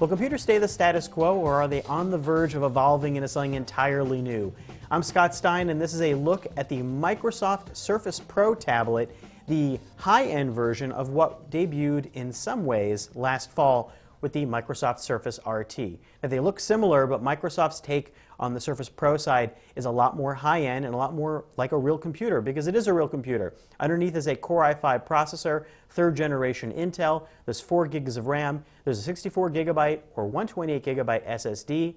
Will computers stay the status quo, or are they on the verge of evolving into something entirely new? I'm Scott Stein, and this is a look at the Microsoft Surface Pro tablet, the high end version of what debuted in some ways last fall with the Microsoft Surface RT. Now, they look similar, but Microsoft's take on the Surface Pro side is a lot more high end and a lot more like a real computer because it is a real computer. Underneath is a Core i5 processor, third generation Intel. There's 4 gigs of RAM. There's a 64 gigabyte or 128 gigabyte SSD.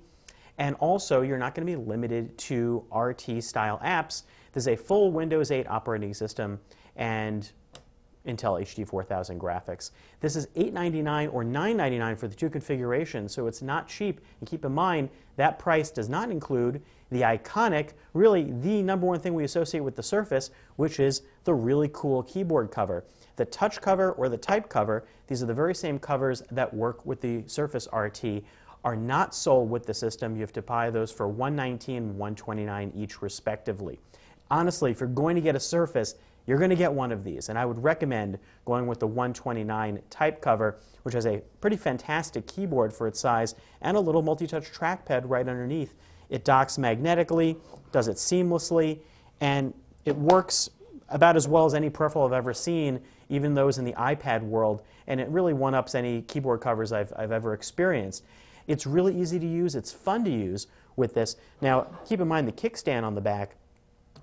And also, you're not going to be limited to RT style apps. There's a full Windows 8 operating system and Intel HD4000 graphics. This is $899 or $999 for the two configurations, so it's not cheap. And keep in mind, that price does not include the iconic, really the number one thing we associate with the Surface, which is the really cool keyboard cover. The touch cover or the type cover, these are the very same covers that work with the Surface RT, are not sold with the system. You have to buy those for $119 and $129 each, respectively. Honestly, if you're going to get a Surface, you're going to get one of these. And I would recommend going with the 129 type cover, which has a pretty fantastic keyboard for its size and a little multi-touch trackpad right underneath. It docks magnetically, does it seamlessly, and it works about as well as any peripheral I've ever seen, even those in the iPad world, and it really one-ups any keyboard covers I've, I've ever experienced. It's really easy to use. It's fun to use with this. Now, keep in mind the kickstand on the back,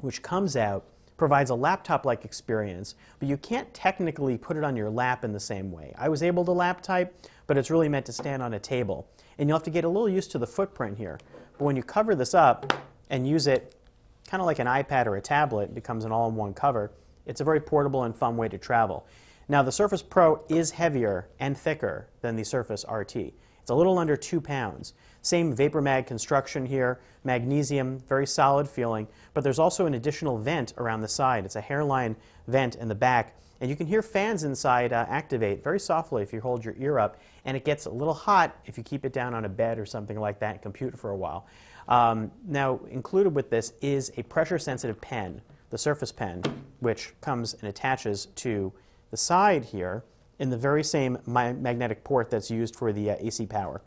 which comes out provides a laptop-like experience, but you can't technically put it on your lap in the same way. I was able to lap type, but it's really meant to stand on a table. And you'll have to get a little used to the footprint here. But when you cover this up and use it kind of like an iPad or a tablet, becomes an all-in-one cover, it's a very portable and fun way to travel. Now, the Surface Pro is heavier and thicker than the Surface RT. It's a little under two pounds. Same vapor mag construction here, magnesium, very solid feeling, but there's also an additional vent around the side. It's a hairline vent in the back, and you can hear fans inside uh, activate very softly if you hold your ear up, and it gets a little hot if you keep it down on a bed or something like that and compute for a while. Um, now, included with this is a pressure-sensitive pen, the surface pen, which comes and attaches to the side here, in the very same magnetic port that's used for the uh, AC power.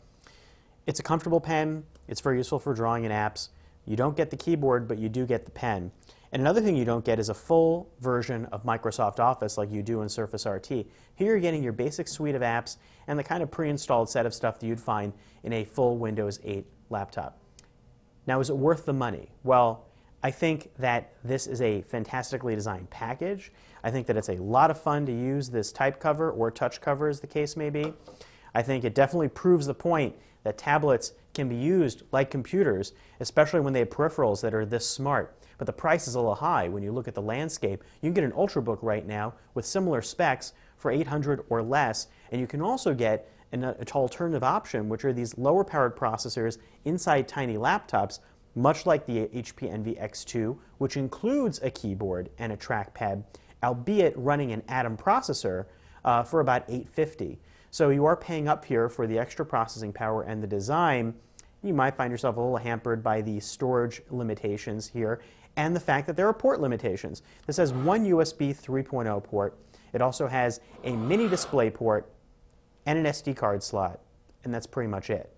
It's a comfortable pen. It's very useful for drawing in apps. You don't get the keyboard, but you do get the pen. And another thing you don't get is a full version of Microsoft Office like you do in Surface RT. Here you're getting your basic suite of apps and the kind of pre-installed set of stuff that you'd find in a full Windows 8 laptop. Now, is it worth the money? Well, I think that this is a fantastically designed package. I think that it's a lot of fun to use this type cover or touch cover as the case may be. I think it definitely proves the point that tablets can be used like computers, especially when they have peripherals that are this smart. But the price is a little high when you look at the landscape. You can get an Ultrabook right now with similar specs for 800 or less, and you can also get an, alternative option, which are these lower powered processors inside tiny laptops much like the HP Envy X2, which includes a keyboard and a trackpad, albeit running an Atom processor uh, for about 850. So you are paying up here for the extra processing power and the design. You might find yourself a little hampered by the storage limitations here and the fact that there are port limitations. This has one USB 3.0 port. It also has a mini display port and an SD card slot, and that's pretty much it.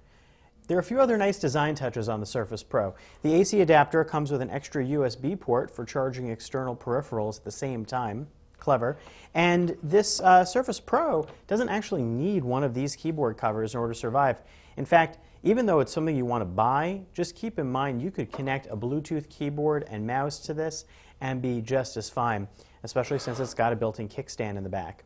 There are a few other nice design touches on the Surface Pro. The AC adapter comes with an extra USB port for charging external peripherals at the same time. Clever. And this uh, Surface Pro doesn't actually need one of these keyboard covers in order to survive. In fact, even though it's something you want to buy, just keep in mind you could connect a Bluetooth keyboard and mouse to this and be just as fine, especially since it's got a built-in kickstand in the back.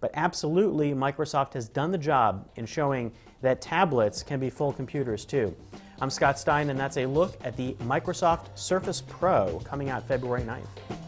But absolutely, Microsoft has done the job in showing that tablets can be full computers too. I'm Scott Stein, and that's a look at the Microsoft Surface Pro coming out February 9th.